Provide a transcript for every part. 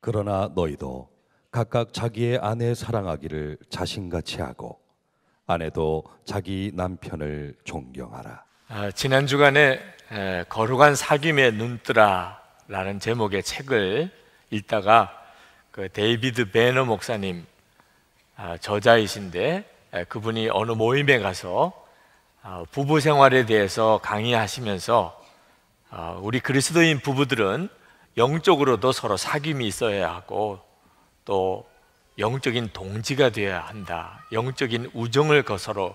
그러나 너희도 각각 자기의 아내 사랑하기를 자신같이 하고 아내도 자기 남편을 존경하라. 아, 지난 주간에 거룩한 사귐의 눈뜨라라는 제목의 책을 읽다가 그 데이비드 베너 목사님 아, 저자이신데 그분이 어느 모임에 가서 아, 부부 생활에 대해서 강의하시면서 아, 우리 그리스도인 부부들은 영적으로도 서로 사귐이 있어야 하고 또 영적인 동지가 되어야 한다. 영적인 우정을 거 서로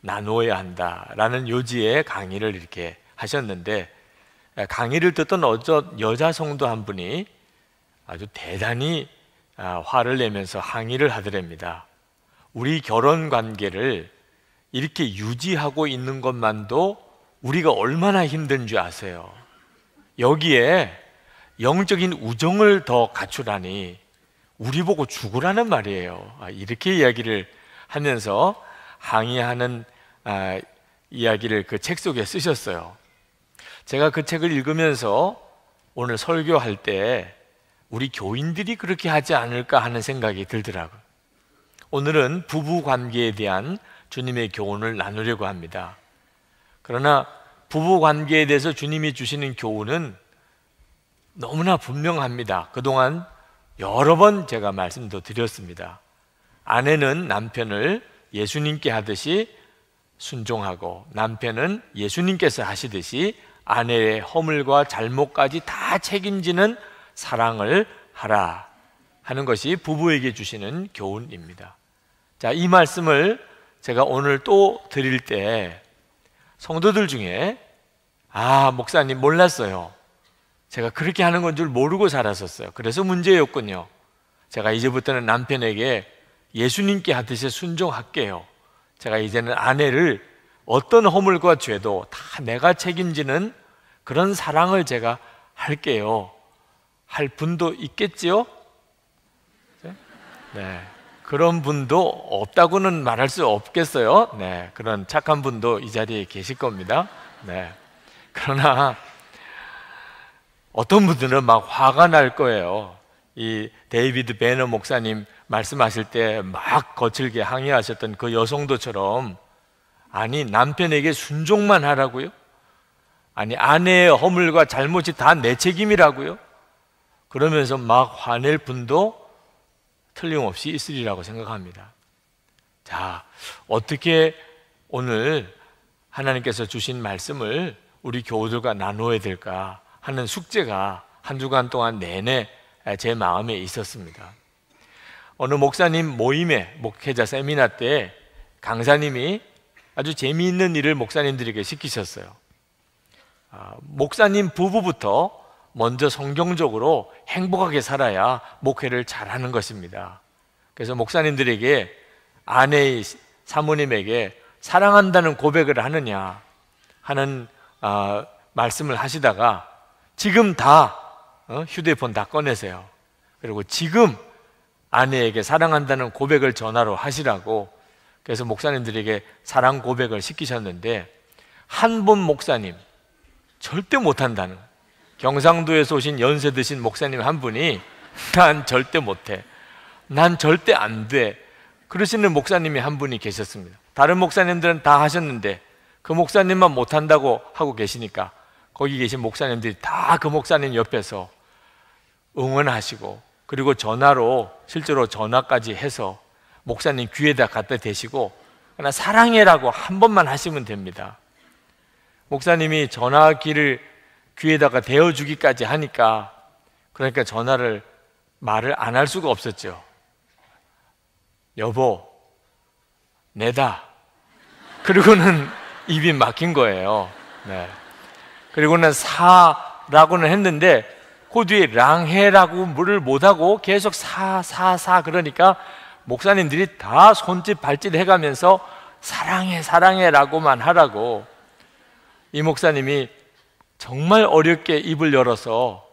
나누어야 한다라는 요지의 강의를 이렇게 하셨는데 강의를 듣던 어저 여자 성도 한 분이 아주 대단히 아, 화를 내면서 항의를 하더랍니다. 우리 결혼 관계를 이렇게 유지하고 있는 것만도 우리가 얼마나 힘든 줄 아세요. 여기에 영적인 우정을 더 갖추라니 우리 보고 죽으라는 말이에요. 아, 이렇게 이야기를 하면서 항의하는 아, 이야기를 그 책 속에 쓰셨어요. 제가 그 책을 읽으면서 오늘 설교할 때 우리 교인들이 그렇게 하지 않을까 하는 생각이 들더라고요. 오늘은 부부 관계에 대한 주님의 교훈을 나누려고 합니다. 그러나 부부 관계에 대해서 주님이 주시는 교훈은 너무나 분명합니다. 그동안 여러 번 제가 말씀도 드렸습니다. 아내는 남편을 예수님께 하듯이 순종하고 남편은 예수님께서 하시듯이 아내의 허물과 잘못까지 다 책임지는 사랑을 하라 하는 것이 부부에게 주시는 교훈입니다. 자, 이 말씀을 제가 오늘 또 드릴 때 성도들 중에 아, 목사님 몰랐어요. 제가 그렇게 하는 건 줄 모르고 살았었어요. 그래서 문제였군요. 제가 이제부터는 남편에게 예수님께 하듯이 순종할게요. 제가 이제는 아내를 어떤 허물과 죄도 다 내가 책임지는 그런 사랑을 제가 할게요. 할 분도 있겠지요? 네. 네. 그런 분도 없다고는 말할 수 없겠어요. 네. 그런 착한 분도 이 자리에 계실 겁니다. 네. 그러나 어떤 분들은 막 화가 날 거예요. 이 데이비드 베너 목사님 말씀하실 때 막 거칠게 항의하셨던 그 여성도처럼 아니 남편에게 순종만 하라고요? 아니 아내의 허물과 잘못이 다 내 책임이라고요? 그러면서 막 화낼 분도 틀림없이 있으리라고 생각합니다. 자, 어떻게 오늘 하나님께서 주신 말씀을 우리 교우들과 나누어야 될까? 하는 숙제가 한 주간 동안 내내 제 마음에 있었습니다. 어느 목사님 모임에 목회자 세미나 때 강사님이 아주 재미있는 일을 목사님들에게 시키셨어요. 아, 목사님 부부부터 먼저 성경적으로 행복하게 살아야 목회를 잘하는 것입니다. 그래서 목사님들에게 아내의 사모님에게 사랑한다는 고백을 하느냐 하는 아, 말씀을 하시다가 지금 다 어, 휴대폰 다 꺼내세요. 그리고 지금 아내에게 사랑한다는 고백을 전화로 하시라고 그래서 목사님들에게 사랑 고백을 시키셨는데 한 분 목사님 절대 못한다는 경상도에서 오신 연세 드신 목사님 한 분이 난 절대 못해 난 절대 안 돼 그러시는 목사님이 한 분이 계셨습니다 다른 목사님들은 다 하셨는데 그 목사님만 못한다고 하고 계시니까 거기 계신 목사님들이 다 그 목사님 옆에서 응원하시고 그리고 전화로 실제로 전화까지 해서 목사님 귀에다 갖다 대시고 그러 사랑해라고 한 번만 하시면 됩니다. 목사님이 전화기를 귀에다가 대어주기까지 하니까 그러니까 전화를 말을 안 할 수가 없었죠. 여보, 내다. 그리고는 입이 막힌 거예요. 네. 그리고는 사라고는 했는데 그 뒤에 랑해라고 물을 못하고 계속 사사사 그러니까 목사님들이 다 손짓 발짓 해가면서 사랑해 사랑해라고만 하라고 이 목사님이 정말 어렵게 입을 열어서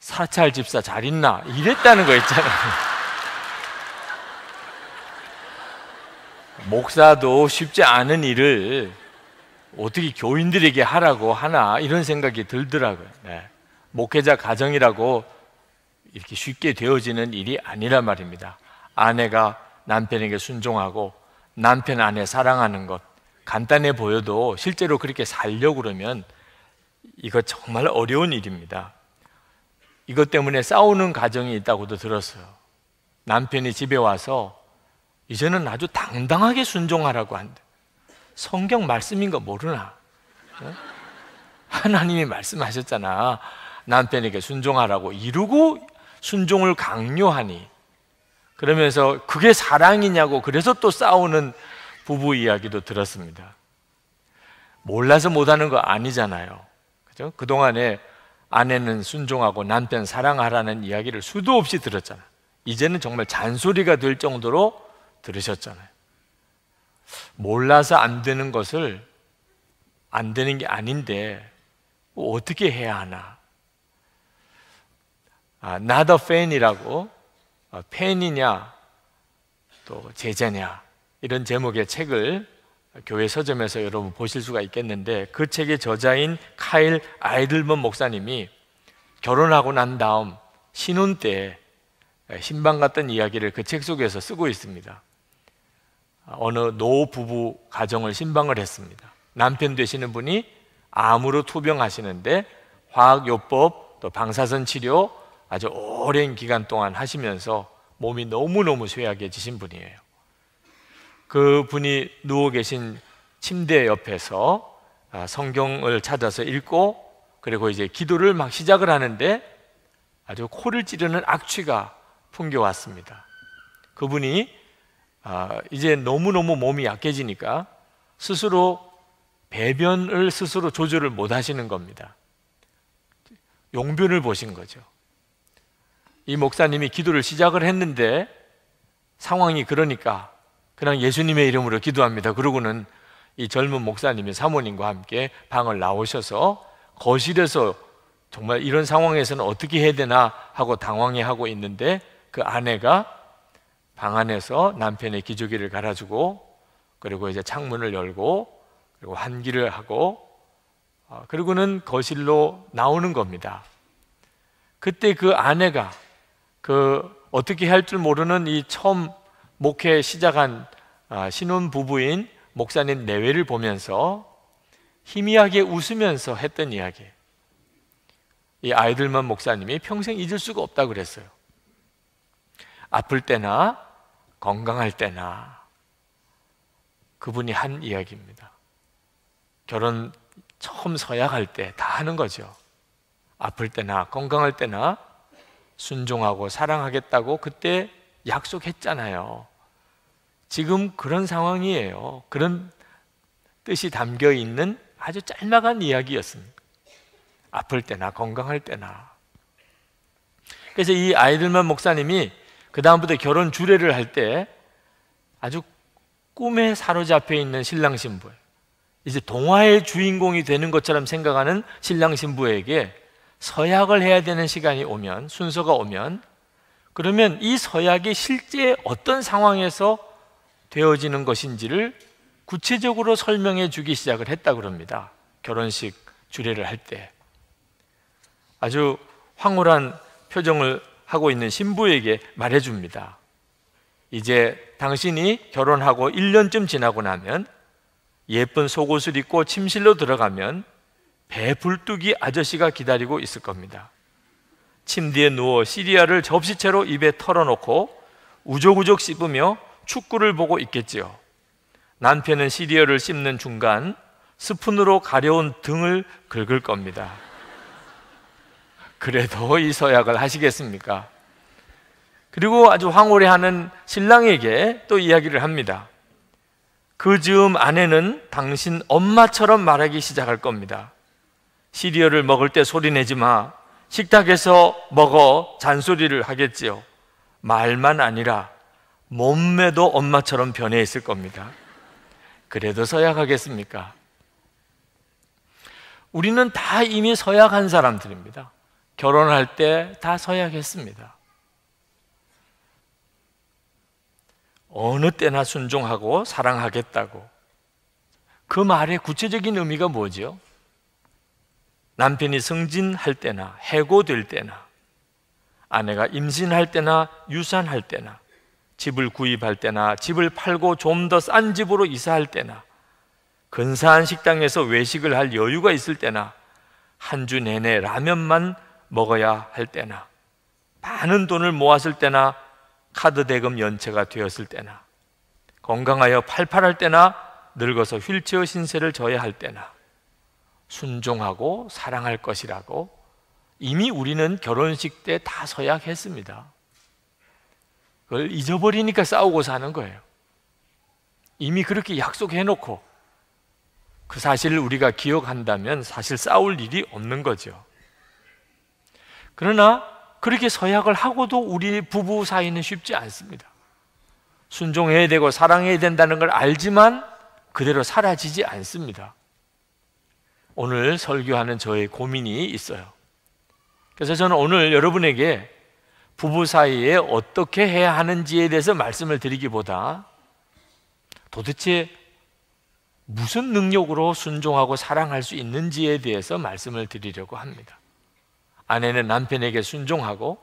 사찰 집사 잘 있나 이랬다는 거 있잖아요. 목사도 쉽지 않은 일을 어떻게 교인들에게 하라고 하나 이런 생각이 들더라고요. 네. 목회자 가정이라고 이렇게 쉽게 되어지는 일이 아니란 말입니다. 아내가 남편에게 순종하고 남편 아내 사랑하는 것 간단해 보여도 실제로 그렇게 살려고 그러면 이거 정말 어려운 일입니다. 이것 때문에 싸우는 가정이 있다고도 들었어요. 남편이 집에 와서 이제는 아주 당당하게 순종하라고 한대. 성경 말씀인 거 모르나? 어? 하나님이 말씀하셨잖아. 남편에게 순종하라고 이루고 순종을 강요하니. 그러면서 그게 사랑이냐고 그래서 또 싸우는 부부 이야기도 들었습니다. 몰라서 못하는 거 아니잖아요. 그죠? 그동안에 아내는 순종하고 남편 사랑하라는 이야기를 수도 없이 들었잖아. 이제는 정말 잔소리가 될 정도로 들으셨잖아요. 몰라서 안 되는 것을 안 되는 게 아닌데 뭐 어떻게 해야 하나? 아, not a fan이라고 아, 팬이냐 또 제자냐 이런 제목의 책을 교회 서점에서 여러분 보실 수가 있겠는데 그 책의 저자인 카일 아이들먼 목사님이 결혼하고 난 다음 신혼 때 신방 같은 이야기를 그 책 속에서 쓰고 있습니다. 아, 어느 노 부부 가정을 신방을 했습니다. 남편 되시는 분이 암으로 투병하시는데 화학요법 또 방사선 치료 아주 오랜 기간 동안 하시면서 몸이 너무너무 쇠약해지신 분이에요. 그 분이 누워 계신 침대 옆에서 아, 성경을 찾아서 읽고 그리고 이제 기도를 막 시작을 하는데 아주 코를 찌르는 악취가 풍겨왔습니다. 그분이 아, 이제 너무너무 몸이 약해지니까 스스로 배변을 스스로 조절을 못 하시는 겁니다. 용변을 보신 거죠. 이 목사님이 기도를 시작을 했는데 상황이 그러니까 그냥 예수님의 이름으로 기도합니다. 그러고는 이 젊은 목사님이 사모님과 함께 방을 나오셔서 거실에서 정말 이런 상황에서는 어떻게 해야 되나 하고 당황해 하고 있는데 그 아내가 방 안에서 남편의 기저귀를 갈아주고 그리고 이제 창문을 열고 그리고 환기를 하고 어, 그리고는 거실로 나오는 겁니다. 그때 그 아내가 그 어떻게 할 줄 모르는 이 처음 목회 시작한 아, 신혼 부부인 목사님 내외를 보면서 희미하게 웃으면서 했던 이야기. 이 아이들만 목사님이 평생 잊을 수가 없다 고 그랬어요. 아플 때나 건강할 때나 그분이 한 이야기입니다. 결혼 처음 서약할 때 다 하는 거죠. 아플 때나 건강할 때나 순종하고 사랑하겠다고 그때 약속했잖아요. 지금 그런 상황이에요. 그런 뜻이 담겨 있는 아주 짤막한 이야기였습니다. 아플 때나 건강할 때나. 그래서 이 아이들만 목사님이 그 다음부터 결혼 주례를 할 때 아주 꿈에 사로잡혀 있는 신랑 신부 이제 동화의 주인공이 되는 것처럼 생각하는 신랑 신부에게 서약을 해야 되는 시간이 오면 순서가 오면 그러면 이 서약이 실제 어떤 상황에서 되어지는 것인지를 구체적으로 설명해 주기 시작을 했다 그럽니다. 결혼식 주례를 할 때 아주 황홀한 표정을 하고 있는 신부에게 말해줍니다. 이제 당신이 결혼하고 1년쯤 지나고 나면 예쁜 속옷을 입고 침실로 들어가면 배 불뚝이 아저씨가 기다리고 있을 겁니다. 침대에 누워 시리아를 접시채로 입에 털어놓고 우적우적 씹으며 축구를 보고 있겠지요. 남편은 시리얼을 씹는 중간 스푼으로 가려운 등을 긁을 겁니다. 그래도 이 서약을 하시겠습니까? 그리고 아주 황홀해하는 신랑에게 또 이야기를 합니다. 그 즈음 아내는 당신 엄마처럼 말하기 시작할 겁니다. 시리얼을 먹을 때 소리 내지 마. 식탁에서 먹어 잔소리를 하겠지요. 말만 아니라 몸매도 엄마처럼 변해 있을 겁니다. 그래도 서약하겠습니까? 우리는 다 이미 서약한 사람들입니다. 결혼할 때 다 서약했습니다. 어느 때나 순종하고 사랑하겠다고. 그 말의 구체적인 의미가 뭐죠? 남편이 승진할 때나 해고될 때나 아내가 임신할 때나 유산할 때나 집을 구입할 때나 집을 팔고 좀 더 싼 집으로 이사할 때나 근사한 식당에서 외식을 할 여유가 있을 때나 한 주 내내 라면만 먹어야 할 때나 많은 돈을 모았을 때나 카드 대금 연체가 되었을 때나 건강하여 팔팔할 때나 늙어서 휠체어 신세를 져야 할 때나 순종하고 사랑할 것이라고 이미 우리는 결혼식 때 다 서약했습니다. 그걸 잊어버리니까 싸우고 사는 거예요. 이미 그렇게 약속해 놓고 그 사실을 우리가 기억한다면 사실 싸울 일이 없는 거죠. 그러나 그렇게 서약을 하고도 우리 부부 사이는 쉽지 않습니다. 순종해야 되고 사랑해야 된다는 걸 알지만 그대로 사라지지 않습니다. 오늘 설교하는 저의 고민이 있어요. 그래서 저는 오늘 여러분에게 부부 사이에 어떻게 해야 하는지에 대해서 말씀을 드리기보다 도대체 무슨 능력으로 순종하고 사랑할 수 있는지에 대해서 말씀을 드리려고 합니다. 아내는 남편에게 순종하고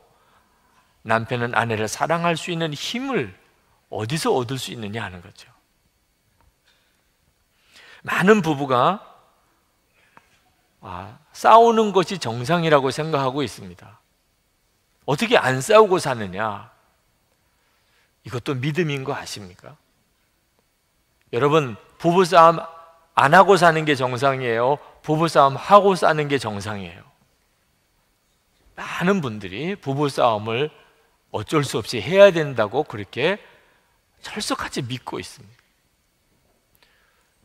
남편은 아내를 사랑할 수 있는 힘을 어디서 얻을 수 있느냐 하는 거죠. 많은 부부가 아, 싸우는 것이 정상이라고 생각하고 있습니다. 어떻게 안 싸우고 사느냐? 이것도 믿음인 거 아십니까? 여러분, 부부싸움 안 하고 사는 게 정상이에요? 부부싸움 하고 사는 게 정상이에요? 많은 분들이 부부싸움을 어쩔 수 없이 해야 된다고 그렇게 철석같이 믿고 있습니다.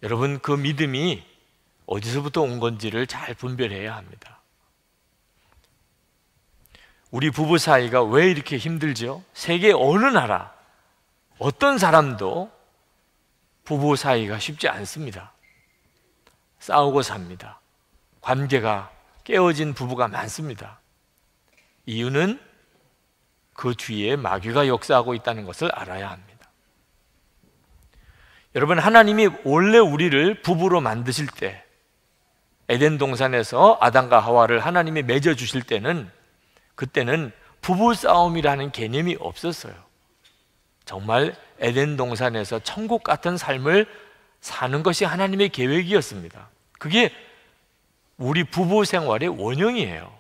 여러분, 그 믿음이 어디서부터 온 건지를 잘 분별해야 합니다. 우리 부부 사이가 왜 이렇게 힘들죠? 세계 어느 나라, 어떤 사람도 부부 사이가 쉽지 않습니다. 싸우고 삽니다. 관계가 깨어진 부부가 많습니다. 이유는 그 뒤에 마귀가 역사하고 있다는 것을 알아야 합니다. 여러분 하나님이 원래 우리를 부부로 만드실 때 에덴 동산에서 아담과 하와를 하나님이 맺어 주실 때는 그때는 부부 싸움이라는 개념이 없었어요. 정말 에덴 동산에서 천국 같은 삶을 사는 것이 하나님의 계획이었습니다. 그게 우리 부부 생활의 원형이에요.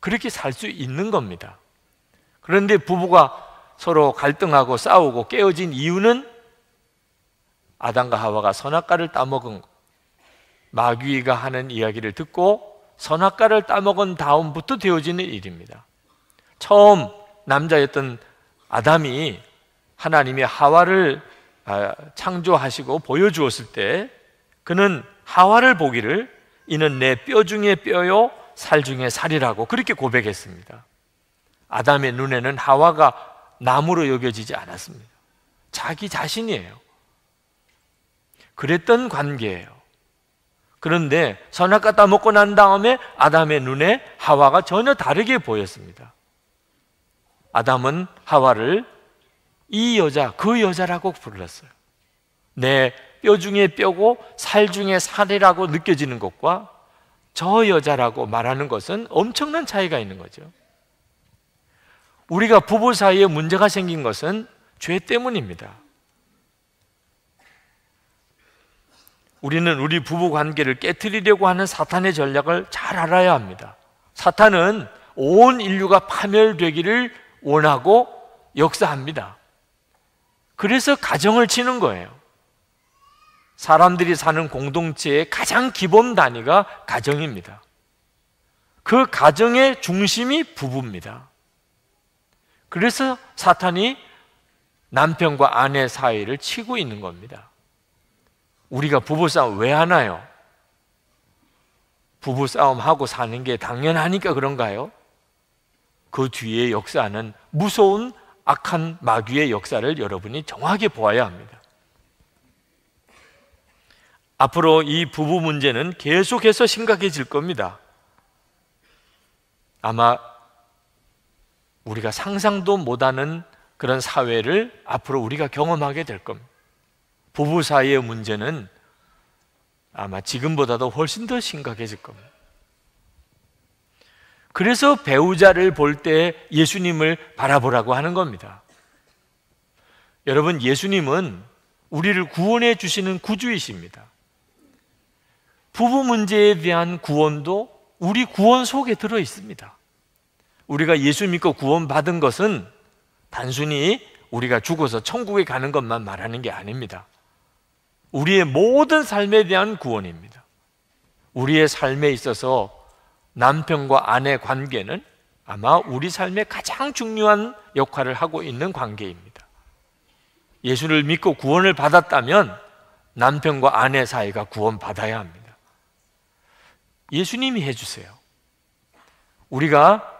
그렇게 살 수 있는 겁니다. 그런데 부부가 서로 갈등하고 싸우고 깨어진 이유는 아담과 하와가 선악과를 따먹은 마귀가 하는 이야기를 듣고 선악과를 따먹은 다음부터 되어지는 일입니다. 처음 남자였던 아담이 하나님의 하와를 아, 창조하시고 보여주었을 때 그는 하와를 보기를 이는 내 뼈 중에 뼈요 살 중에 살이라고 그렇게 고백했습니다. 아담의 눈에는 하와가 나무로 여겨지지 않았습니다. 자기 자신이에요. 그랬던 관계예요. 그런데 선악 갖다 먹고 난 다음에 아담의 눈에 하와가 전혀 다르게 보였습니다. 아담은 하와를 이 여자, 그 여자라고 불렀어요. 내 뼈 중에 뼈고 살 중에 살이라고 느껴지는 것과 저 여자라고 말하는 것은 엄청난 차이가 있는 거죠. 우리가 부부 사이에 문제가 생긴 것은 죄 때문입니다. 우리는 우리 부부 관계를 깨뜨리려고 하는 사탄의 전략을 잘 알아야 합니다. 사탄은 온 인류가 파멸되기를 원하고 역사합니다. 그래서 가정을 치는 거예요. 사람들이 사는 공동체의 가장 기본 단위가 가정입니다. 그 가정의 중심이 부부입니다. 그래서 사탄이 남편과 아내 사이를 치고 있는 겁니다. 우리가 부부싸움 왜 하나요? 부부싸움 하고 사는 게 당연하니까 그런가요? 그 뒤에 역사는 무서운 악한 마귀의 역사를 여러분이 정확히 보아야 합니다. 앞으로 이 부부 문제는 계속해서 심각해질 겁니다. 아마 우리가 상상도 못하는 그런 사회를 앞으로 우리가 경험하게 될 겁니다. 부부 사이의 문제는 아마 지금보다도 훨씬 더 심각해질 겁니다. 그래서 배우자를 볼 때 예수님을 바라보라고 하는 겁니다. 여러분, 예수님은 우리를 구원해 주시는 구주이십니다. 부부 문제에 대한 구원도 우리 구원 속에 들어 있습니다. 우리가 예수 믿고 구원받은 것은 단순히 우리가 죽어서 천국에 가는 것만 말하는 게 아닙니다. 우리의 모든 삶에 대한 구원입니다. 우리의 삶에 있어서 남편과 아내 관계는 아마 우리 삶의 가장 중요한 역할을 하고 있는 관계입니다. 예수를 믿고 구원을 받았다면 남편과 아내 사이가 구원받아야 합니다. 예수님이 해주세요. 우리가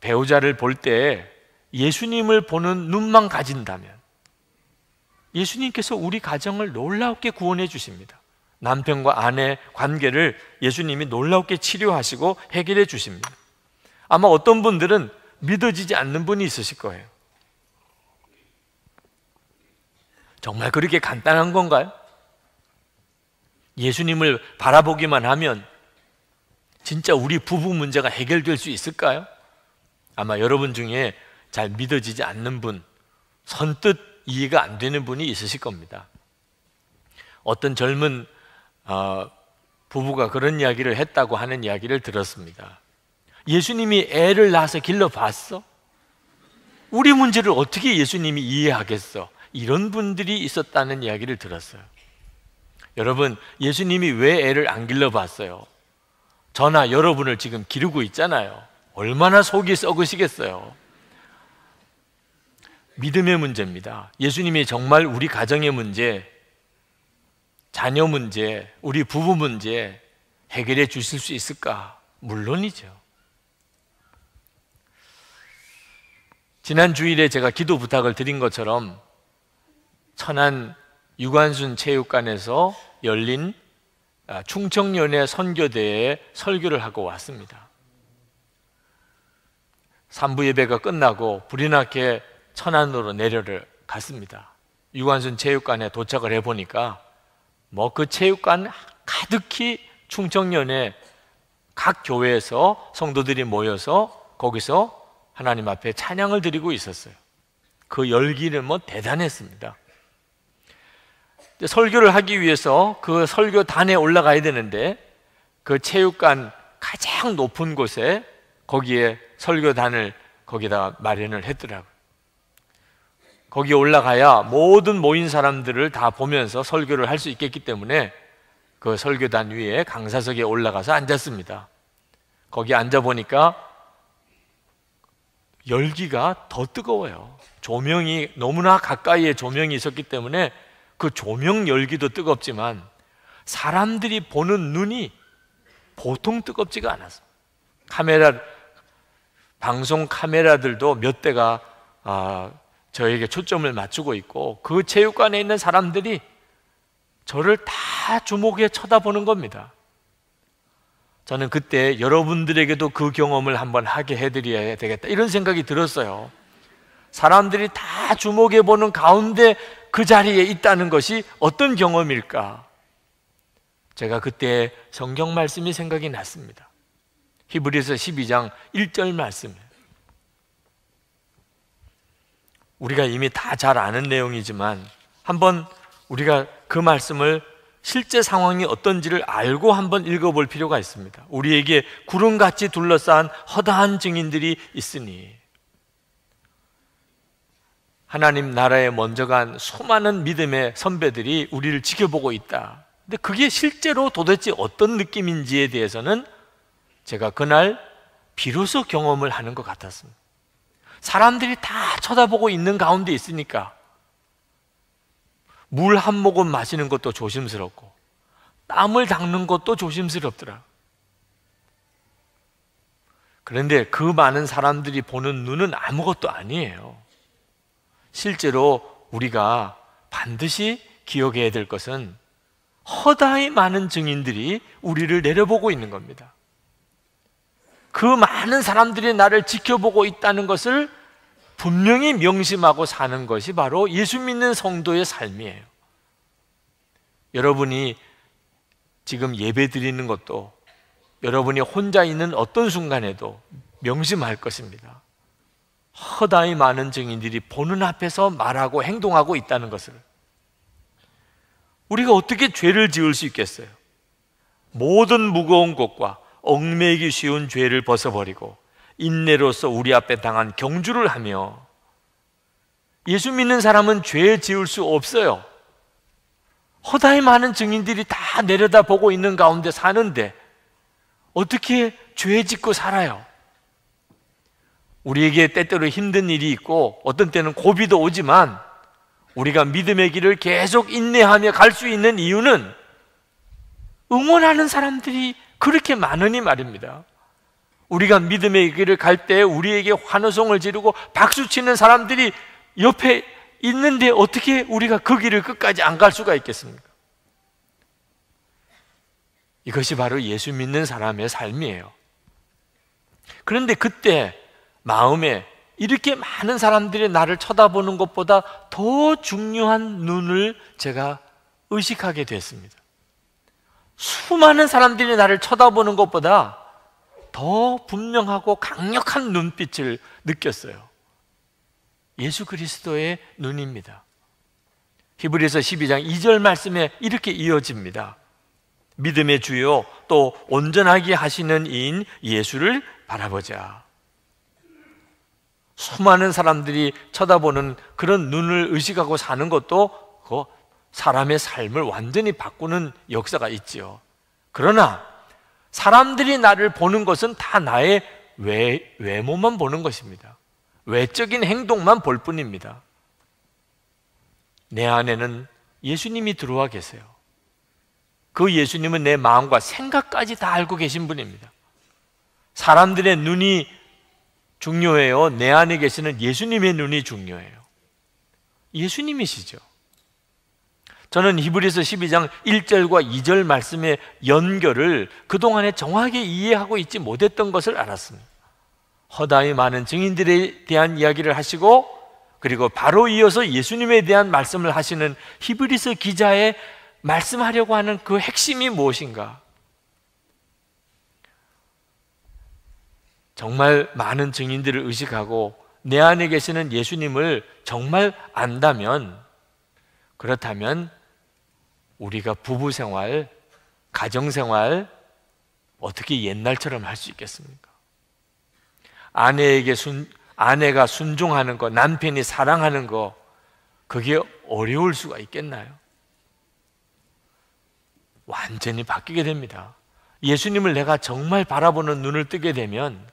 배우자를 볼 때 예수님을 보는 눈만 가진다면 예수님께서 우리 가정을 놀랍게 라 구원해 주십니다. 남편과 아내 관계를 예수님이 놀랍게 라 치료하시고 해결해 주십니다. 아마 어떤 분들은 믿어지지 않는 분이 있으실 거예요. 정말 그렇게 간단한 건가요? 예수님을 바라보기만 하면 진짜 우리 부부 문제가 해결될 수 있을까요? 아마 여러분 중에 잘 믿어지지 않는 분, 선뜻 이해가 안 되는 분이 있으실 겁니다. 어떤 젊은 어, 부부가 그런 이야기를 했다고 하는 이야기를 들었습니다. 예수님이 애를 낳아서 길러봤어? 우리 문제를 어떻게 예수님이 이해하겠어? 이런 분들이 있었다는 이야기를 들었어요. 여러분, 예수님이 왜 애를 안 길러봤어요? 저나 여러분을 지금 기르고 있잖아요. 얼마나 속이 썩으시겠어요. 믿음의 문제입니다. 예수님이 정말 우리 가정의 문제, 자녀 문제, 우리 부부 문제 해결해 주실 수 있을까? 물론이죠. 지난 주일에 제가 기도 부탁을 드린 것처럼 천안 유관순 체육관에서 열린 아, 충청연해 선교대에 설교를 하고 왔습니다. 산부 예배가 끝나고 불이 나게 천안으로 내려를 갔습니다. 유관순 체육관에 도착을 해보니까 뭐 그 체육관 가득히 충청년의 각 교회에서 성도들이 모여서 거기서 하나님 앞에 찬양을 드리고 있었어요. 그 열기는 뭐 대단했습니다. 설교를 하기 위해서 그 설교단에 올라가야 되는데 그 체육관 가장 높은 곳에 거기에 설교단을 거기다 마련을 했더라고요. 거기에 올라가야 모든 모인 사람들을 다 보면서 설교를 할 수 있겠기 때문에 그 설교단 위에 강사석에 올라가서 앉았습니다. 거기 앉아보니까 열기가 더 뜨거워요. 조명이, 너무나 가까이에 조명이 있었기 때문에 그 조명 열기도 뜨겁지만 사람들이 보는 눈이 보통 뜨겁지가 않았어. 카메라 방송 카메라들도 몇 대가 아, 저에게 초점을 맞추고 있고 그 체육관에 있는 사람들이 저를 다 주목해 쳐다보는 겁니다. 저는 그때 여러분들에게도 그 경험을 한번 하게 해드려야 되겠다 이런 생각이 들었어요. 사람들이 다 주목해 보는 가운데 그 자리에 있다는 것이 어떤 경험일까? 제가 그때 성경 말씀이 생각이 났습니다. 히브리서 12장 1절 말씀. 우리가 이미 다 잘 아는 내용이지만 한번 우리가 그 말씀을 실제 상황이 어떤지를 알고 한번 읽어볼 필요가 있습니다. 우리에게 구름같이 둘러싼 허다한 증인들이 있으니 하나님 나라에 먼저 간 수많은 믿음의 선배들이 우리를 지켜보고 있다. 근데 그게 실제로 도대체 어떤 느낌인지에 대해서는 제가 그날 비로소 경험을 하는 것 같았습니다. 사람들이 다 쳐다보고 있는 가운데 있으니까 물 한 모금 마시는 것도 조심스럽고 땀을 닦는 것도 조심스럽더라. 그런데 그 많은 사람들이 보는 눈은 아무것도 아니에요. 실제로 우리가 반드시 기억해야 될 것은 허다히 많은 증인들이 우리를 내려보고 있는 겁니다. 그 많은 사람들이 나를 지켜보고 있다는 것을 분명히 명심하고 사는 것이 바로 예수 믿는 성도의 삶이에요. 여러분이 지금 예배 드리는 것도 여러분이 혼자 있는 어떤 순간에도 명심할 것입니다. 허다히 많은 증인들이 보는 앞에서 말하고 행동하고 있다는 것을 우리가 어떻게 죄를 지을 수 있겠어요? 모든 무거운 것과 얽매이기 쉬운 죄를 벗어버리고 인내로서 우리 앞에 당한 경주를 하며 예수 믿는 사람은 죄 지을 수 없어요. 허다히 많은 증인들이 다 내려다보고 있는 가운데 사는데 어떻게 죄 짓고 살아요? 우리에게 때때로 힘든 일이 있고 어떤 때는 고비도 오지만 우리가 믿음의 길을 계속 인내하며 갈 수 있는 이유는 응원하는 사람들이 그렇게 많으니 말입니다. 우리가 믿음의 길을 갈 때 우리에게 환호성을 지르고 박수치는 사람들이 옆에 있는데 어떻게 우리가 그 길을 끝까지 안 갈 수가 있겠습니까? 이것이 바로 예수 믿는 사람의 삶이에요. 그런데 그때 마음에 이렇게 많은 사람들이 나를 쳐다보는 것보다 더 중요한 눈을 제가 의식하게 됐습니다. 수많은 사람들이 나를 쳐다보는 것보다 더 분명하고 강력한 눈빛을 느꼈어요. 예수 그리스도의 눈입니다. 히브리서 12장 2절 말씀에 이렇게 이어집니다. 믿음의 주요 또 온전하게 하시는 이인 예수를 바라보자. 수많은 사람들이 쳐다보는 그런 눈을 의식하고 사는 것도 그 사람의 삶을 완전히 바꾸는 역사가 있지요. 그러나 사람들이 나를 보는 것은 다 나의 외, 외모만 보는 것입니다. 외적인 행동만 볼 뿐입니다. 내 안에는 예수님이 들어와 계세요. 그 예수님은 내 마음과 생각까지 다 알고 계신 분입니다. 사람들의 눈이 중요해요. 내 안에 계시는 예수님의 눈이 중요해요. 예수님이시죠. 저는 히브리서 12장 1절과 2절 말씀의 연결을 그동안에 정확히 이해하고 있지 못했던 것을 알았습니다. 허다히 많은 증인들에 대한 이야기를 하시고 그리고 바로 이어서 예수님에 대한 말씀을 하시는 히브리서 기자의 말씀하려고 하는 그 핵심이 무엇인가? 정말 많은 증인들을 의식하고 내 안에 계시는 예수님을 정말 안다면 그렇다면 우리가 부부 생활, 가정 생활 어떻게 옛날처럼 할 수 있겠습니까? 아내에게 순, 아내가 순종하는 거, 남편이 사랑하는 거, 그게 어려울 수가 있겠나요? 완전히 바뀌게 됩니다. 예수님을 내가 정말 바라보는 눈을 뜨게 되면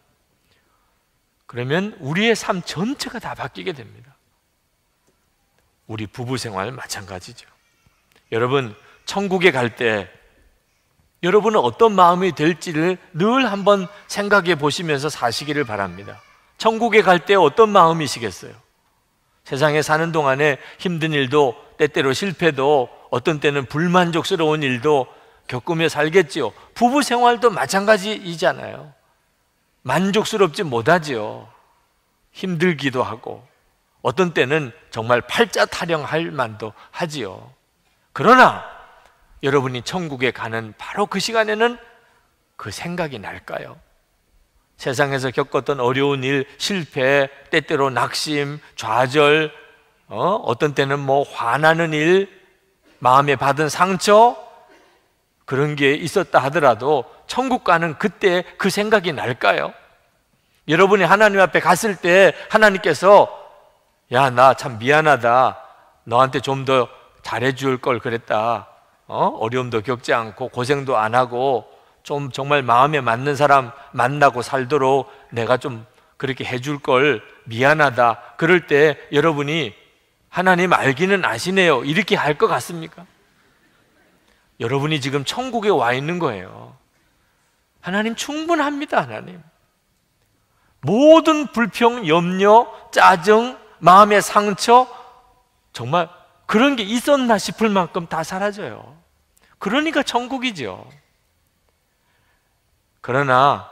그러면 우리의 삶 전체가 다 바뀌게 됩니다. 우리 부부 생활 마찬가지죠. 여러분, 천국에 갈 때 여러분은 어떤 마음이 될지를 늘 한번 생각해 보시면서 사시기를 바랍니다. 천국에 갈 때 어떤 마음이시겠어요? 세상에 사는 동안에 힘든 일도 때때로 실패도 어떤 때는 불만족스러운 일도 겪으며 살겠지요. 부부 생활도 마찬가지이잖아요. 만족스럽지 못하지요. 힘들기도 하고 어떤 때는 정말 팔자 타령할 만도 하지요. 그러나 여러분이 천국에 가는 바로 그 시간에는 그 생각이 날까요? 세상에서 겪었던 어려운 일, 실패, 때때로 낙심, 좌절, 어? 떤 때는 뭐 화나는 일, 마음에 받은 상처 그런 게 있었다 하더라도 천국 가는 그때 그 생각이 날까요? 여러분이 하나님 앞에 갔을 때 하나님께서 야, 나 참 미안하다. 너한테 좀 더 잘해줄 걸 그랬다. 어? 어려움도 겪지 않고 고생도 안 하고 좀 정말 마음에 맞는 사람 만나고 살도록 내가 좀 그렇게 해줄 걸 미안하다. 그럴 때 여러분이 하나님 알기는 아시네요. 이렇게 할 것 같습니까? 여러분이 지금 천국에 와 있는 거예요. 하나님 충분합니다, 하나님. 모든 불평, 염려, 짜증, 마음의 상처, 정말 그런 게 있었나 싶을 만큼 다 사라져요. 그러니까 천국이죠. 그러나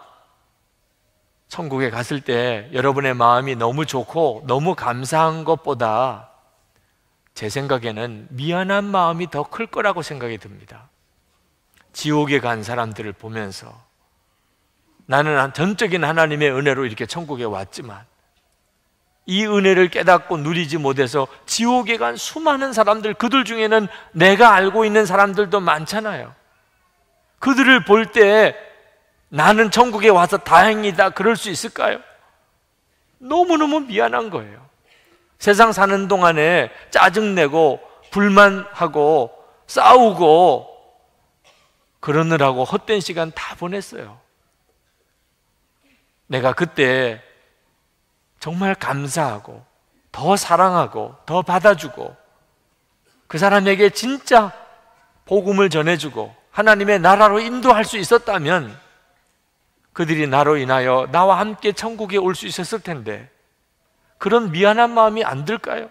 천국에 갔을 때 여러분의 마음이 너무 좋고 너무 감사한 것보다 제 생각에는 미안한 마음이 더 클 거라고 생각이 듭니다. 지옥에 간 사람들을 보면서 나는 전적인 하나님의 은혜로 이렇게 천국에 왔지만 이 은혜를 깨닫고 누리지 못해서 지옥에 간 수많은 사람들, 그들 중에는 내가 알고 있는 사람들도 많잖아요. 그들을 볼 때 나는 천국에 와서 다행이다. 그럴 수 있을까요? 너무너무 미안한 거예요. 세상 사는 동안에 짜증내고 불만하고 싸우고 그러느라고 헛된 시간 다 보냈어요. 내가 그때 정말 감사하고 더 사랑하고 더 받아주고 그 사람에게 진짜 복음을 전해주고 하나님의 나라로 인도할 수 있었다면 그들이 나로 인하여 나와 함께 천국에 올 수 있었을 텐데 그런 미안한 마음이 안 들까요?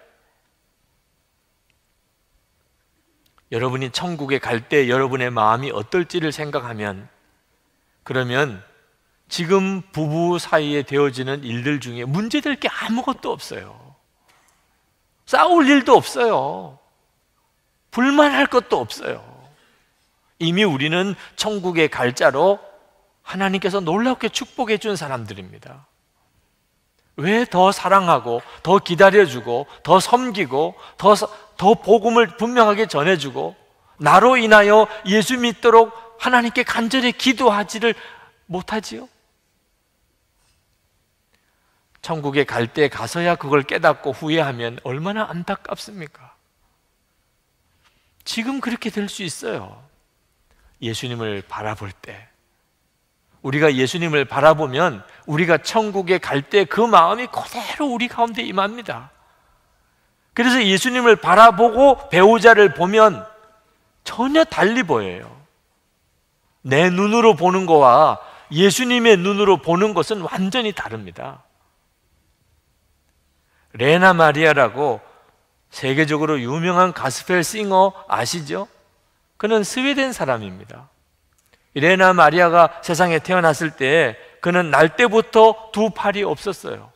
여러분이 천국에 갈 때 여러분의 마음이 어떨지를 생각하면 그러면 지금 부부 사이에 되어지는 일들 중에 문제될 게 아무것도 없어요. 싸울 일도 없어요. 불만할 것도 없어요. 이미 우리는 천국의 갈자로 하나님께서 놀랍게 축복해 준 사람들입니다. 왜 더 사랑하고, 더 기다려주고, 더 섬기고, 더, 더 복음을 분명하게 전해주고, 나로 인하여 예수 믿도록 하나님께 간절히 기도하지를 못하지요? 천국에 갈 때 가서야 그걸 깨닫고 후회하면 얼마나 안타깝습니까? 지금 그렇게 될 수 있어요. 예수님을 바라볼 때. 우리가 예수님을 바라보면 우리가 천국에 갈 때 그 마음이 그대로 우리 가운데 임합니다. 그래서 예수님을 바라보고 배우자를 보면 전혀 달리 보여요. 내 눈으로 보는 거와 예수님의 눈으로 보는 것은 완전히 다릅니다. 레나 마리아라고 세계적으로 유명한 가스펠 싱어 아시죠? 그는 스웨덴 사람입니다. 레나 마리아가 세상에 태어났을 때 그는 날 때부터 두 팔이 없었어요.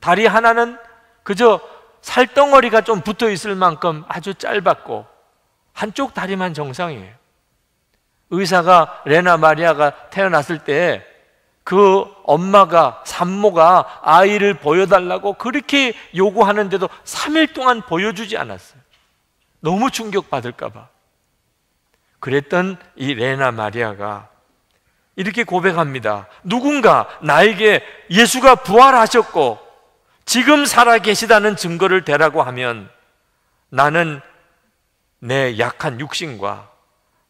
다리 하나는 그저 살덩어리가 좀 붙어 있을 만큼 아주 짧았고 한쪽 다리만 정상이에요. 의사가 레나 마리아가 태어났을 때그 엄마가 산모가 아이를 보여달라고 그렇게 요구하는데도 3일 동안 보여주지 않았어요. 너무 충격받을까봐. 그랬던 이 레나 마리아가 이렇게 고백합니다. 누군가 나에게 예수가 부활하셨고 지금 살아 계시다는 증거를 대라고 하면 나는 내 약한 육신과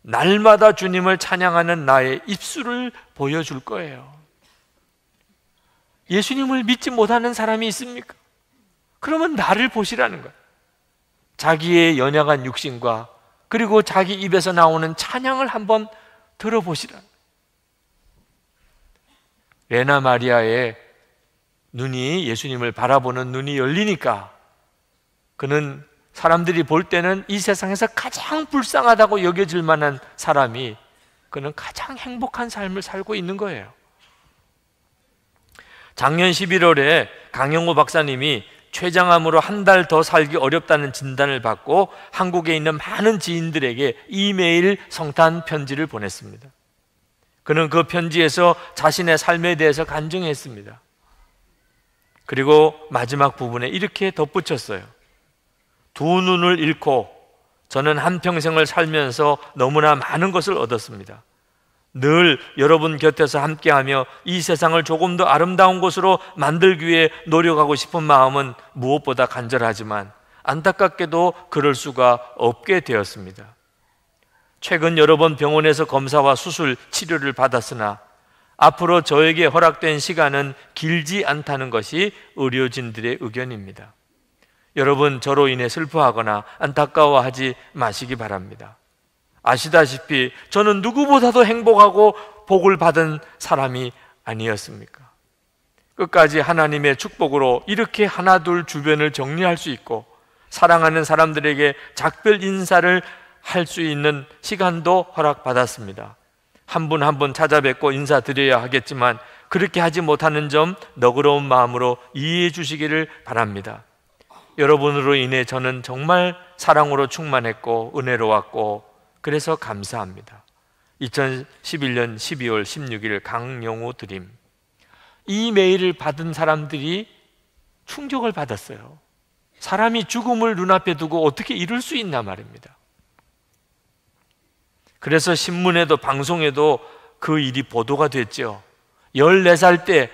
날마다 주님을 찬양하는 나의 입술을 보여줄 거예요. 예수님을 믿지 못하는 사람이 있습니까? 그러면 나를 보시라는 거예요. 자기의 연약한 육신과 그리고 자기 입에서 나오는 찬양을 한번 들어보시라. 레나 마리아의 눈이 예수님을 바라보는 눈이 열리니까 그는 사람들이 볼 때는 이 세상에서 가장 불쌍하다고 여겨질 만한 사람이 그는 가장 행복한 삶을 살고 있는 거예요. 작년 11월에 강영호 박사님이 췌장암으로 한 달 더 살기 어렵다는 진단을 받고 한국에 있는 많은 지인들에게 이메일 성탄 편지를 보냈습니다. 그는 그 편지에서 자신의 삶에 대해서 간증했습니다. 그리고 마지막 부분에 이렇게 덧붙였어요. 두 눈을 잃고 저는 한평생을 살면서 너무나 많은 것을 얻었습니다. 늘 여러분 곁에서 함께하며 이 세상을 조금 더 아름다운 곳으로 만들기 위해 노력하고 싶은 마음은 무엇보다 간절하지만 안타깝게도 그럴 수가 없게 되었습니다. 최근 여러 번 병원에서 검사와 수술 치료를 받았으나 앞으로 저에게 허락된 시간은 길지 않다는 것이 의료진들의 의견입니다. 여러분 저로 인해 슬퍼하거나 안타까워하지 마시기 바랍니다. 아시다시피 저는 누구보다도 행복하고 복을 받은 사람이 아니었습니까? 끝까지 하나님의 축복으로 이렇게 하나둘 주변을 정리할 수 있고 사랑하는 사람들에게 작별 인사를 할 수 있는 시간도 허락받았습니다. 한 분 한 분 찾아뵙고 인사드려야 하겠지만 그렇게 하지 못하는 점 너그러운 마음으로 이해해 주시기를 바랍니다. 여러분으로 인해 저는 정말 사랑으로 충만했고 은혜로웠고 그래서 감사합니다. 2011년 12월 16일 강영호 드림. 이 메일을 받은 사람들이 충격을 받았어요. 사람이 죽음을 눈앞에 두고 어떻게 이룰 수 있나 말입니다. 그래서 신문에도 방송에도 그 일이 보도가 됐죠. 14살 때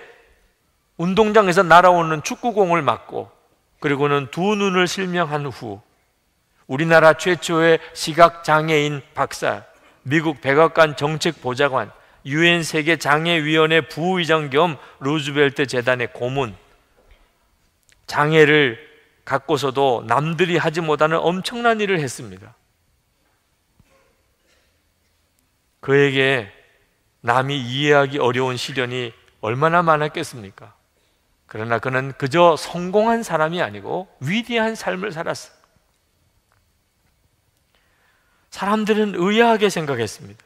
운동장에서 날아오는 축구공을 맞고 그리고는 두 눈을 실명한 후 우리나라 최초의 시각장애인 박사, 미국 백악관 정책보좌관, 유엔 세계 장애위원회 부의장 겸 루즈벨트 재단의 고문, 장애를 갖고서도 남들이 하지 못하는 엄청난 일을 했습니다. 그에게 남이 이해하기 어려운 시련이 얼마나 많았겠습니까? 그러나 그는 그저 성공한 사람이 아니고 위대한 삶을 살았습니다 사람들은 의아하게 생각했습니다.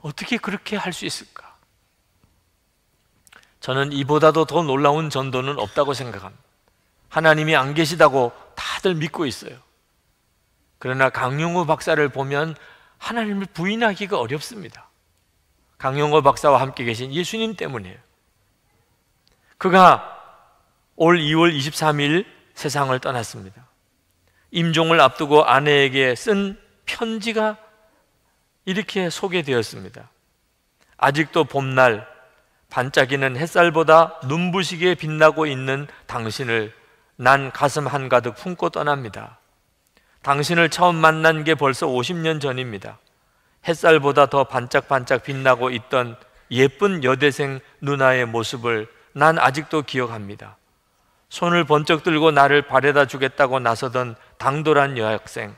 어떻게 그렇게 할 수 있을까? 저는 이보다도 더 놀라운 전도는 없다고 생각합니다. 하나님이 안 계시다고 다들 믿고 있어요. 그러나 강용호 박사를 보면 하나님을 부인하기가 어렵습니다. 강용호 박사와 함께 계신 예수님 때문이에요. 그가 올 2월 23일 세상을 떠났습니다. 임종을 앞두고 아내에게 쓴 편지가 이렇게 소개되었습니다. 아직도 봄날 반짝이는 햇살보다 눈부시게 빛나고 있는 당신을 난 가슴 한가득 품고 떠납니다. 당신을 처음 만난 게 벌써 50년 전입니다. 햇살보다 더 반짝반짝 빛나고 있던 예쁜 여대생 누나의 모습을 난 아직도 기억합니다. 손을 번쩍 들고 나를 바래다 주겠다고 나서던 당돌한 여학생.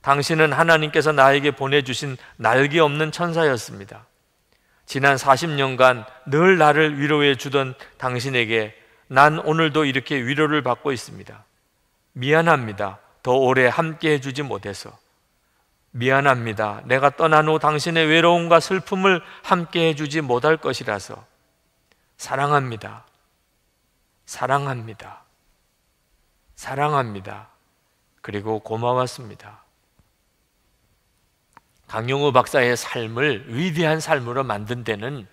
당신은 하나님께서 나에게 보내주신 날개 없는 천사였습니다. 지난 40년간 늘 나를 위로해 주던 당신에게 난 오늘도 이렇게 위로를 받고 있습니다. 미안합니다. 더 오래 함께 해주지 못해서. 미안합니다. 내가 떠난 후 당신의 외로움과 슬픔을 함께 해주지 못할 것이라서. 사랑합니다. 사랑합니다. 사랑합니다. 그리고 고마웠습니다. 강용호 박사의 삶을 위대한 삶으로 만든 데는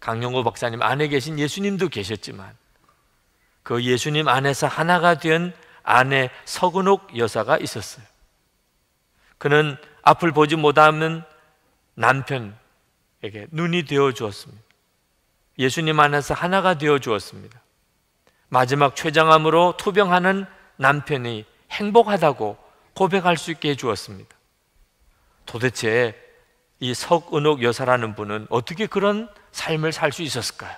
강용호 박사님 안에 계신 예수님도 계셨지만 그 예수님 안에서 하나가 된 아내 서근옥 여사가 있었어요. 그는 앞을 보지 못하는 남편에게 눈이 되어 주었습니다. 예수님 안에서 하나가 되어 주었습니다. 마지막 췌장암으로 투병하는 남편이 행복하다고 고백할 수 있게 해주었습니다. 도대체 이 석은옥 여사라는 분은 어떻게 그런 삶을 살 수 있었을까요?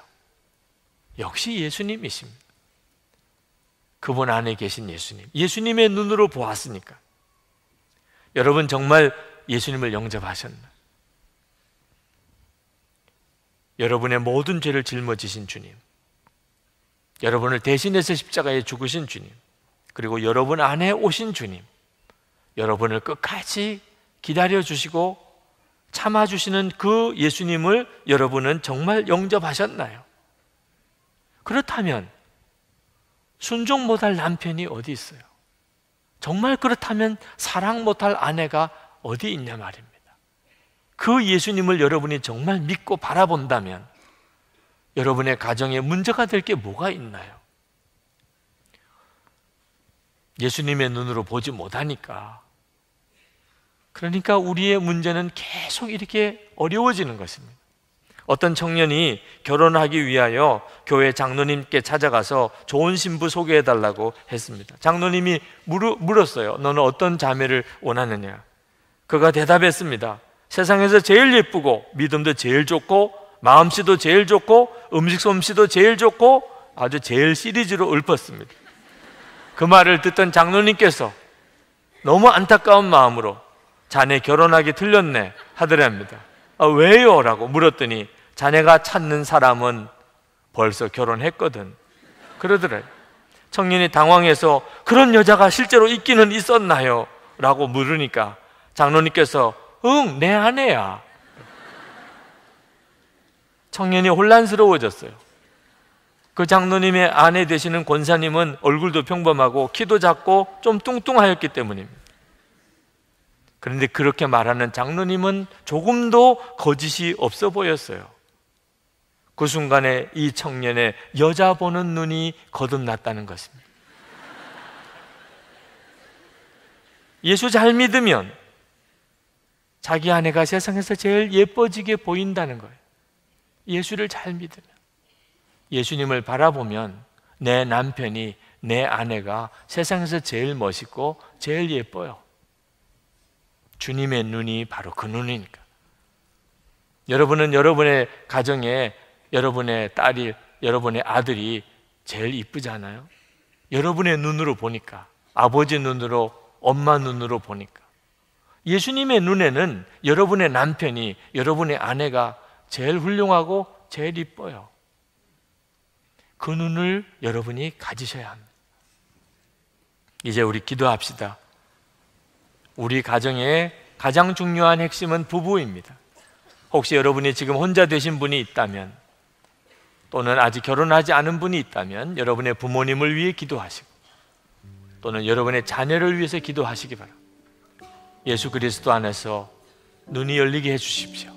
역시 예수님이십니다. 그분 안에 계신 예수님. 예수님의 눈으로 보았으니까. 여러분 정말 예수님을 영접하셨나? 여러분의 모든 죄를 짊어지신 주님. 여러분을 대신해서 십자가에 죽으신 주님. 그리고 여러분 안에 오신 주님, 여러분을 끝까지 기다려 주시고 참아 주시는 그 예수님을 여러분은 정말 영접하셨나요? 그렇다면 순종 못할 남편이 어디 있어요? 정말 그렇다면 사랑 못할 아내가 어디 있냐 말입니다. 그 예수님을 여러분이 정말 믿고 바라본다면 여러분의 가정에 문제가 될 게 뭐가 있나요? 예수님의 눈으로 보지 못하니까. 그러니까 우리의 문제는 계속 이렇게 어려워지는 것입니다. 어떤 청년이 결혼하기 위하여 교회 장로님께 찾아가서 좋은 신부 소개해 달라고 했습니다. 장로님이 물었어요. 너는 어떤 자매를 원하느냐? 그가 대답했습니다. 세상에서 제일 예쁘고 믿음도 제일 좋고 마음씨도 제일 좋고 음식 솜씨도 제일 좋고 아주 제일 시리즈로 읊었습니다. 그 말을 듣던 장로님께서 너무 안타까운 마음으로 자네 결혼하기 틀렸네 하더랍니다. 아, 왜요? 라고 물었더니 자네가 찾는 사람은 벌써 결혼했거든. 그러더래요. 청년이 당황해서 그런 여자가 실제로 있기는 있었나요? 라고 물으니까 장로님께서 응, 내 아내야. 청년이 혼란스러워졌어요. 그 장로님의 아내 되시는 권사님은 얼굴도 평범하고 키도 작고 좀 뚱뚱하였기 때문입니다. 그런데 그렇게 말하는 장로님은 조금도 거짓이 없어 보였어요. 그 순간에 이 청년의 여자 보는 눈이 거듭났다는 것입니다. 예수 잘 믿으면 자기 아내가 세상에서 제일 예뻐지게 보인다는 거예요. 예수를 잘 믿으면. 예수님을 바라보면 내 남편이 내 아내가 세상에서 제일 멋있고 제일 예뻐요. 주님의 눈이 바로 그 눈이니까. 여러분은 여러분의 가정에 여러분의 딸이, 여러분의 아들이 제일 이쁘잖아요. 여러분의 눈으로 보니까, 아버지 눈으로, 엄마 눈으로 보니까. 예수님의 눈에는 여러분의 남편이, 여러분의 아내가 제일 훌륭하고 제일 이뻐요. 그 눈을 여러분이 가지셔야 합니다. 이제 우리 기도합시다. 우리 가정의 가장 중요한 핵심은 부부입니다. 혹시 여러분이 지금 혼자 되신 분이 있다면 또는 아직 결혼하지 않은 분이 있다면 여러분의 부모님을 위해 기도하시고 또는 여러분의 자녀를 위해서 기도하시기 바랍니다. 예수 그리스도 안에서 눈이 열리게 해 주십시오.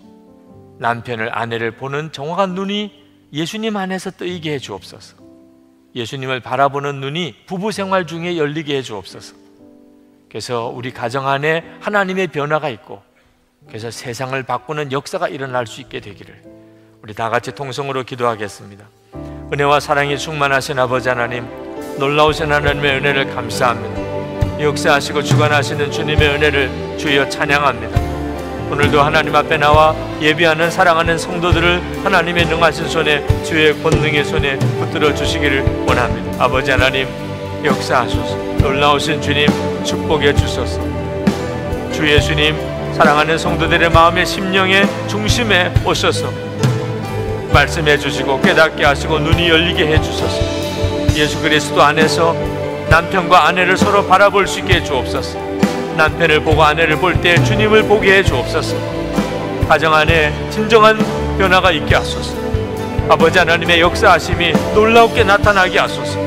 남편을 아내를 보는 정확한 눈이 예수님 안에서 뜨이게 해 주옵소서. 예수님을 바라보는 눈이 부부 생활 중에 열리게 해 주옵소서. 그래서 우리 가정 안에 하나님의 변화가 있고 그래서 세상을 바꾸는 역사가 일어날 수 있게 되기를 우리 다 같이 통성으로 기도하겠습니다. 은혜와 사랑이 충만하신 아버지 하나님, 놀라우신 하나님의 은혜를 감사합니다. 역사하시고 주관하시는 주님의 은혜를 주여 찬양합니다. 오늘도 하나님 앞에 나와 예비하는 사랑하는 성도들을 하나님의 능하신 손에 주의 권능의 손에 붙들어 주시기를 원합니다. 아버지 하나님 역사하소서 놀라우신 주님 축복해 주소서 주 예수님 사랑하는 성도들의 마음의 심령의 중심에 오셔서 말씀해 주시고 깨닫게 하시고 눈이 열리게 해 주소서 예수 그리스도 안에서 남편과 아내를 서로 바라볼 수 있게 해 주옵소서 남편을 보고 아내를 볼 때 주님을 보게 해 주옵소서. 가정 안에 진정한 변화가 있게 하소서. 아버지 하나님의 역사하심이 놀랍게 라 나타나게 하소서.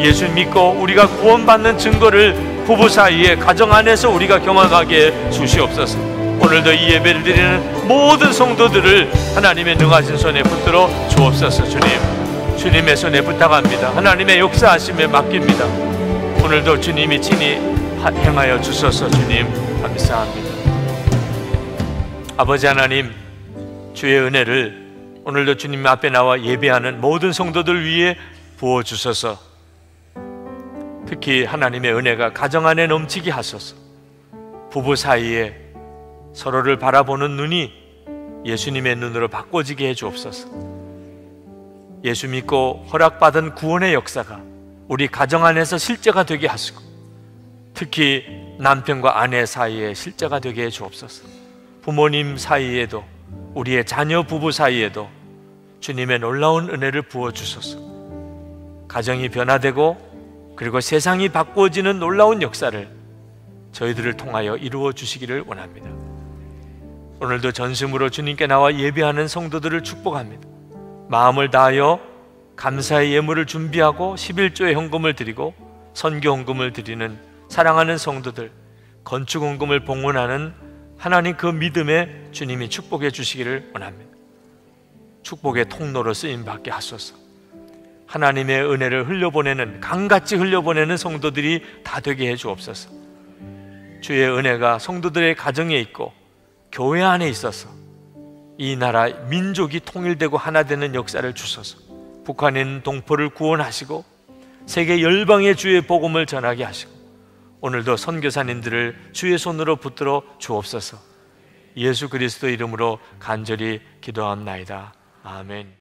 예수 믿고 우리가 구원받는 증거를 부부 사이에 가정 안에서 우리가 경험하게 주시옵소서. 오늘도 이 예배를 드리는 모든 성도들을 하나님의 능하신 손에 붙들어 주옵소서 주님. 주님의 손에 부탁합니다. 하나님의 역사하심에 맡깁니다. 오늘도 주님이 친히 행하여주소서 주님 감사합니다. 아버지 하나님, 주의 은혜를 오늘도 주님 앞에 나와 예배하는 모든 성도들 위해 부어 주셔서 특히 하나님의 은혜가 가정 안에 넘치게 하소서. 부부 사이에 서로를 바라보는 눈이 예수님의 눈으로 바꿔지게 해 주옵소서. 예수 믿고 허락받은 구원의 역사가 우리 가정 안에서 실제가 되게 하시고 특히 남편과 아내 사이에 실제가 되게 해 주옵소서. 부모님 사이에도 우리의 자녀 부부 사이에도 주님의 놀라운 은혜를 부어 주소서. 가정이 변화되고 그리고 세상이 바꾸어지는 놀라운 역사를 저희들을 통하여 이루어 주시기를 원합니다. 오늘도 전심으로 주님께 나와 예배하는 성도들을 축복합니다. 마음을 다하여 감사의 예물을 준비하고 11조의 헌금을 드리고 선교 헌금을 드리는 사랑하는 성도들, 건축 원금을 봉헌하는 하나님 그 믿음에 주님이 축복해 주시기를 원합니다. 축복의 통로로 쓰임 받게 하소서. 하나님의 은혜를 흘려보내는 강같이 흘려보내는 성도들이 다 되게 해 주옵소서. 주의 은혜가 성도들의 가정에 있고 교회 안에 있어서 이 나라 민족이 통일되고 하나 되는 역사를 주소서. 북한인 동포를 구원하시고 세계 열방의 주의 복음을 전하게 하시고 오늘도 선교사님들을 주의 손으로 붙들어 주옵소서. 예수 그리스도 이름으로 간절히 기도합나이다. 아멘.